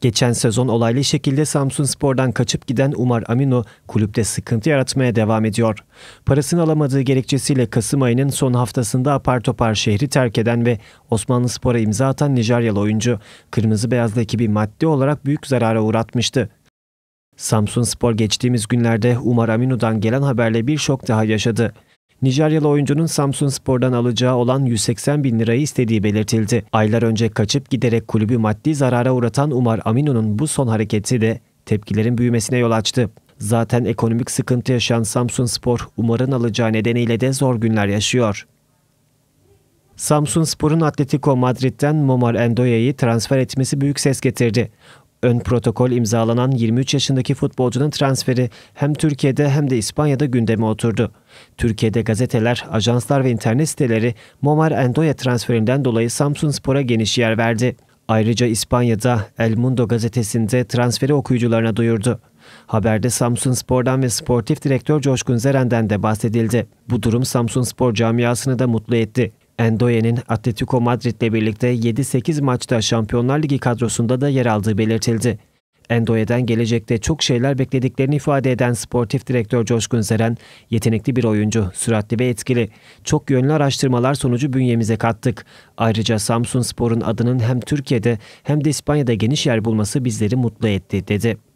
Geçen sezon olaylı şekilde Samsun Spor'dan kaçıp giden Umar Amino kulüpte sıkıntı yaratmaya devam ediyor. Parasını alamadığı gerekçesiyle Kasım ayının son haftasında apar topar şehri terk eden ve Osmanlı Spor'a imza atan Nijeryalı oyuncu, Kırmızı Beyazlı ekibi maddi olarak büyük zarara uğratmıştı. Samsun Spor geçtiğimiz günlerde Umar Aminu'dan gelen haberle bir şok daha yaşadı. Nijeryalı oyuncunun Samsun Spor'dan alacağı olan 180 bin lirayı istediği belirtildi. Aylar önce kaçıp giderek kulübü maddi zarara uğratan Umar Amin'unun bu son hareketi de tepkilerin büyümesine yol açtı. Zaten ekonomik sıkıntı yaşayan Samsun Spor, Umar'ın alacağı nedeniyle de zor günler yaşıyor. Samsun Spor'un Atletico Madrid'den Momar Endoya'yı transfer etmesi büyük ses getirdi. Ön protokol imzalanan 23 yaşındaki futbolcunun transferi hem Türkiye'de hem de İspanya'da gündeme oturdu. Türkiye'de gazeteler, ajanslar ve internet siteleri Momar Endoya transferinden dolayı Samsun Spor'a geniş yer verdi. Ayrıca İspanya'da El Mundo gazetesinde transferi okuyucularına duyurdu. Haberde Samsun Spor'dan ve sportif direktör Coşkun Zeren'den de bahsedildi. Bu durum Samsun Spor camiasını da mutlu etti. Endoye'nin Atletico Madrid'le birlikte 7-8 maçta Şampiyonlar Ligi kadrosunda da yer aldığı belirtildi. Endoye'den gelecekte çok şeyler beklediklerini ifade eden sportif direktör Coşkun Seren, yetenekli bir oyuncu, süratli ve etkili. Çok yönlü araştırmalar sonucu bünyemize kattık. Ayrıca Samsun Spor'un adının hem Türkiye'de hem de İspanya'da geniş yer bulması bizleri mutlu etti, dedi.